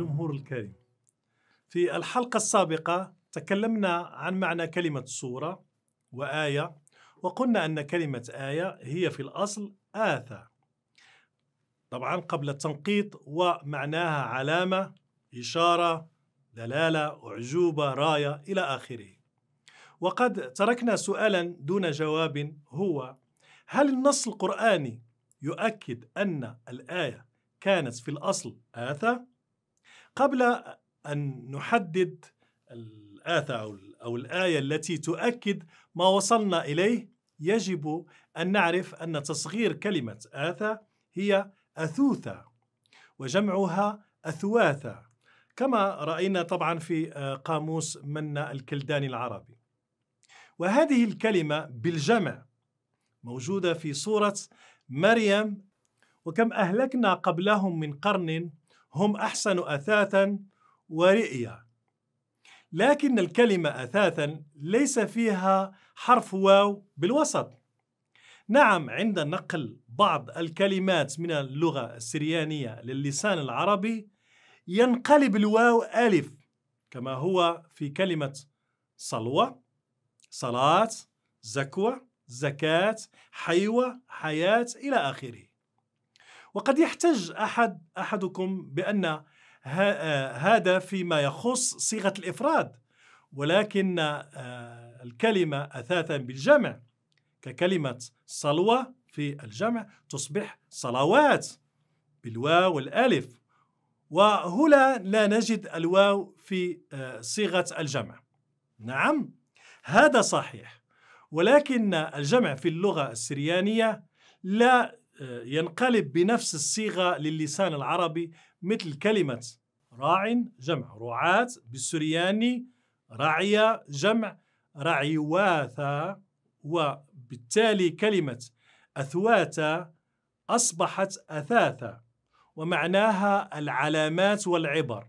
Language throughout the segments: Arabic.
الجمهور الكريم في الحلقة السابقة تكلمنا عن معنى كلمة صورة وآية وقلنا أن كلمة آية هي في الأصل آثة طبعا قبل التنقيط ومعناها علامة إشارة دلالة أعجوبة راية إلى آخره وقد تركنا سؤالا دون جواب هو هل النص القرآني يؤكد أن الآية كانت في الأصل آثة قبل أن نحدد الآثة أو, الآية التي تؤكد ما وصلنا إليه يجب أن نعرف أن تصغير كلمة آثة هي أثوثة وجمعها أثواثة كما رأينا طبعا في آه، قاموس منا الكلداني العربي وهذه الكلمة بالجمع موجودة في سورة مريم وكم أهلكنا قبلهم من قرن هم أحسن أثاثا ورئيا لكن الكلمة أثاثا ليس فيها حرف واو بالوسط نعم عند نقل بعض الكلمات من اللغة السريانية للسان العربي ينقلب الواو ألف كما هو في كلمة صلوة صلاة زكوة زكاة حيوة حياة إلى آخره وقد يحتج أحد أحدكم بأن هذا فيما يخص صيغة الإفراد ولكن آه، الكلمة أثاثا بالجمع ككلمة صلوة في الجمع تصبح صلوات بالواو والألف وهنا لا نجد الواو في آه، صيغة الجمع نعم هذا صحيح ولكن الجمع في اللغة السريانية لا آه، ينقلب بنفس الصيغة للسان العربي مثل كلمة راع جمع رعاة بالسرياني رعية جمع رعيواثا وبالتالي كلمة أثواتا أصبحت أثاثا ومعناها العلامات والعبر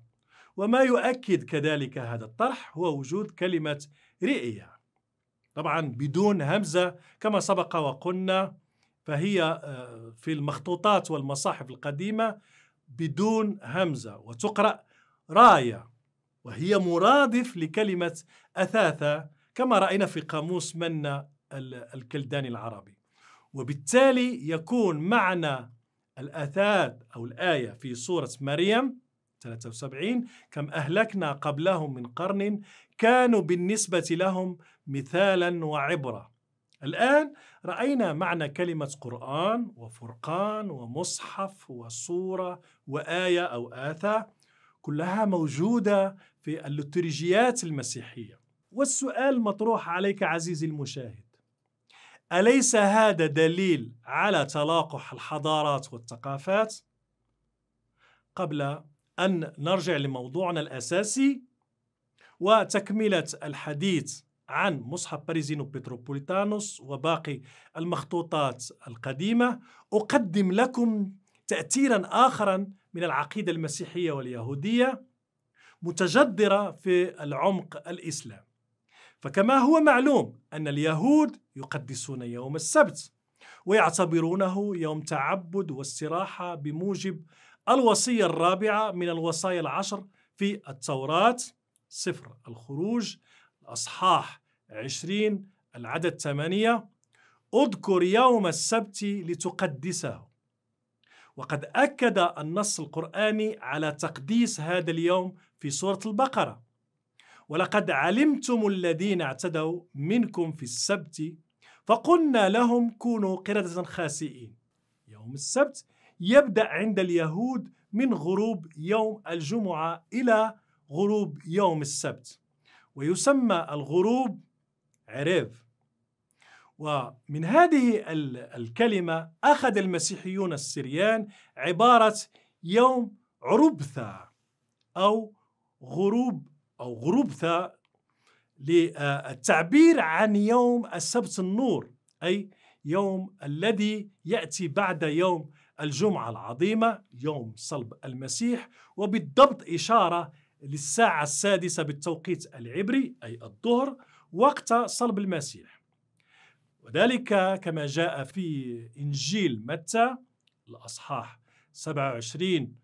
وما يؤكد كذلك هذا الطرح هو وجود كلمة رئية طبعا بدون همزة كما سبق وقلنا فهي آه، في المخطوطات والمصاحف القديمة بدون همزة وتقرأ راية وهي مرادف لكلمة أثاثة كما رأينا في قاموس منا الكلداني العربي وبالتالي يكون معنى الأثاث أو الآية في سورة مريم 73 كم أهلكنا قبلهم من قرن كانوا بالنسبة لهم مثالا وعبرة الآن رأينا معنى كلمة قرآن وفرقان ومصحف وصورة وآية أو آثة كلها موجودة في الليتورجيات المسيحية والسؤال مطروح عليك عزيزي المشاهد أليس هذا دليل على تلاقح الحضارات والثقافات؟ قبل أن نرجع لموضوعنا الأساسي وتكملة الحديث عن مصحف باريزينو بتروبوليتانوس وباقي المخطوطات القديمة أقدم لكم تأثيرا آخرا من العقيدة المسيحية واليهودية متجذرة في العمق الإسلام فكما هو معلوم أن اليهود يقدسون يوم السبت ويعتبرونه يوم تعبد واستراحة بموجب الوصية الرابعة من الوصايا العشر في التوراة سفر الخروج أصحاح 20 العدد ثمانية اذكر يوم السبت لتقدسه وقد أكد النص القرآني على تقديس هذا اليوم في سورة البقرة ولقد علمتم الذين اعتدوا منكم في السبت فقلنا لهم كونوا قردة خاسئين يوم السبت يبدأ عند اليهود من غروب يوم الجمعة إلى غروب يوم السبت ويسمى الغروب عريف ومن هذه الكلمة أخذ المسيحيون السريان عبارة يوم عروبثا أو غروب أو غروبثا للتعبير عن يوم السبت النور أي يوم الذي يأتي بعد يوم الجمعة العظيمة يوم صلب المسيح وبالضبط إشارة للساعة السادسة بالتوقيت العبري أي الظهر وقت صلب المسيح وذلك كما جاء في إنجيل متى الأصحاح 27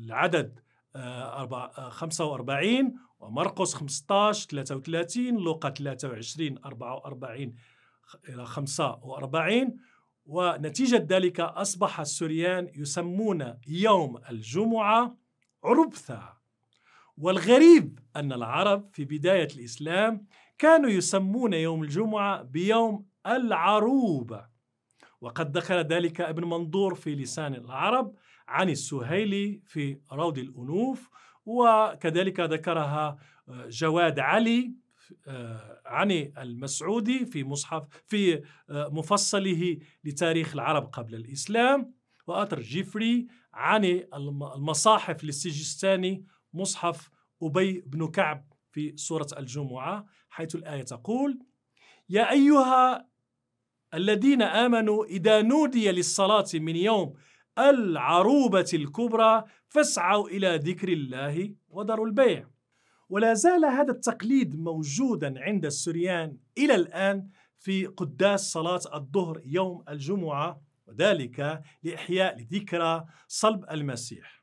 العدد 45 آه، آه، ومرقس 15 33 لوقا 23 44 إلى 45 ونتيجة ذلك أصبح السوريان يسمون يوم الجمعة عربثة والغريب أن العرب في بداية الإسلام كانوا يسمون يوم الجمعة بيوم العروبة وقد دخل ذلك ابن منظور في لسان العرب عن السهيلي في روض الأنوف وكذلك ذكرها آه، جواد علي آه، عن المسعودي في مصحف في آه، مفصله لتاريخ العرب قبل الإسلام وأتر جيفري عن المصاحف للسجستاني مصحف أبي بن كعب في سورة الجمعة حيث الآية تقول يا أيها الذين آمنوا إذا نودي للصلاة من يوم العروبة الكبرى فاسعوا إلى ذكر الله وذروا البيع ولا زال هذا التقليد موجودا عند السريان إلى الآن في قداس صلاة الظهر يوم الجمعة وذلك لإحياء ذكرى صلب المسيح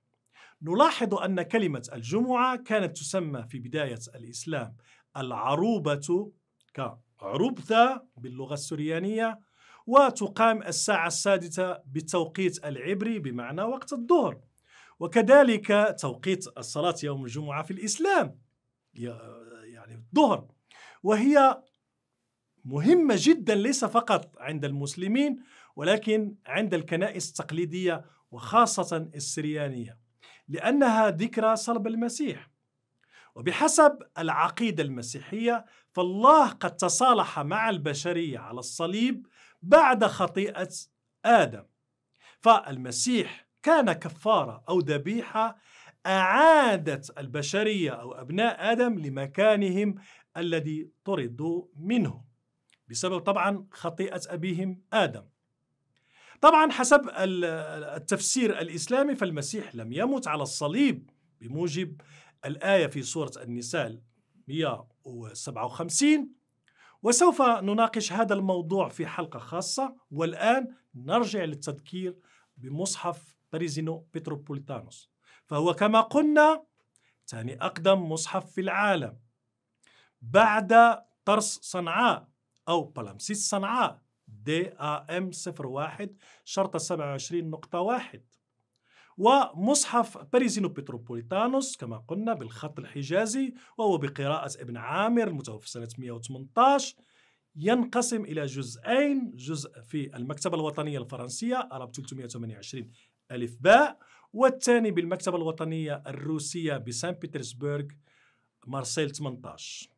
نلاحظ أن كلمة الجمعة كانت تسمى في بداية الإسلام العروبة كعروبثة باللغة السريانية وتقام الساعة السادسة بالتوقيت العبري بمعنى وقت الظهر وكذلك توقيت الصلاة يوم الجمعة في الإسلام يعني الظهر وهي مهمة جدا ليس فقط عند المسلمين ولكن عند الكنائس التقليدية وخاصة السريانية لأنها ذكرى صلب المسيح وبحسب العقيدة المسيحية فالله قد تصالح مع البشرية على الصليب بعد خطيئة آدم فالمسيح كان كفارة أو ذبيحة أعادت البشرية أو أبناء آدم لمكانهم الذي طردوا منه بسبب طبعا خطيئة أبيهم آدم طبعا حسب التفسير الإسلامي فالمسيح لم يمت على الصليب بموجب الآية في سورة النساء 157 وسوف نناقش هذا الموضوع في حلقة خاصة والآن نرجع للتذكير بمصحف باريزينو بتروبوليتانوس فهو كما قلنا ثاني أقدم مصحف في العالم بعد طرس صنعاء أو بلامسيس صنعاء دي إيه ام 01 شرطة 27 نقطة واحد ومصحف باريزينو بتروبوليتانوس كما قلنا بالخط الحجازي وهو بقراءة ابن عامر المتوفى سنة 118 ينقسم إلى جزئين جزء في المكتبة الوطنية الفرنسية أرب 328 ألف باء والثاني بالمكتبة الوطنية الروسية بسان بطرسبرغ مارسيل 18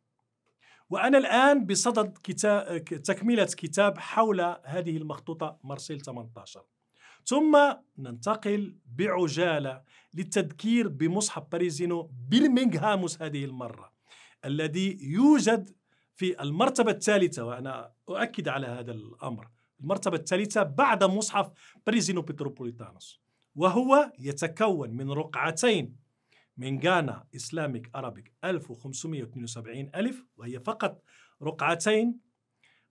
وأنا الآن بصدد كتاب تكملة كتاب حول هذه المخطوطة مرسيل 18 ثم ننتقل بعجالة للتذكير بمصحف باريزينو برمنغهاموس هذه المرة الذي يوجد في المرتبة الثالثة وأنا أؤكد على هذا الأمر المرتبة الثالثة بعد مصحف باريزينو بتروبوليتانوس وهو يتكون من رقعتين من غانا إسلاميك أرابيك 1572 ألف وهي فقط رقعتين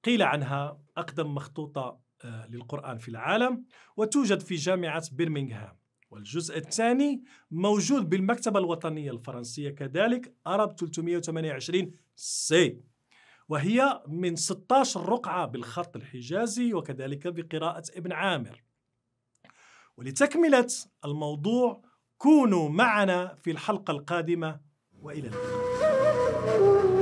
قيل عنها أقدم مخطوطة آه، للقرآن في العالم وتوجد في جامعة برمنغهام والجزء الثاني موجود بالمكتبة الوطنية الفرنسية كذلك أرب 328 سي وهي من 16 رقعة بالخط الحجازي وكذلك بقراءة ابن عامر ولتكملة الموضوع كونوا معنا في الحلقة القادمة وإلى اللقاء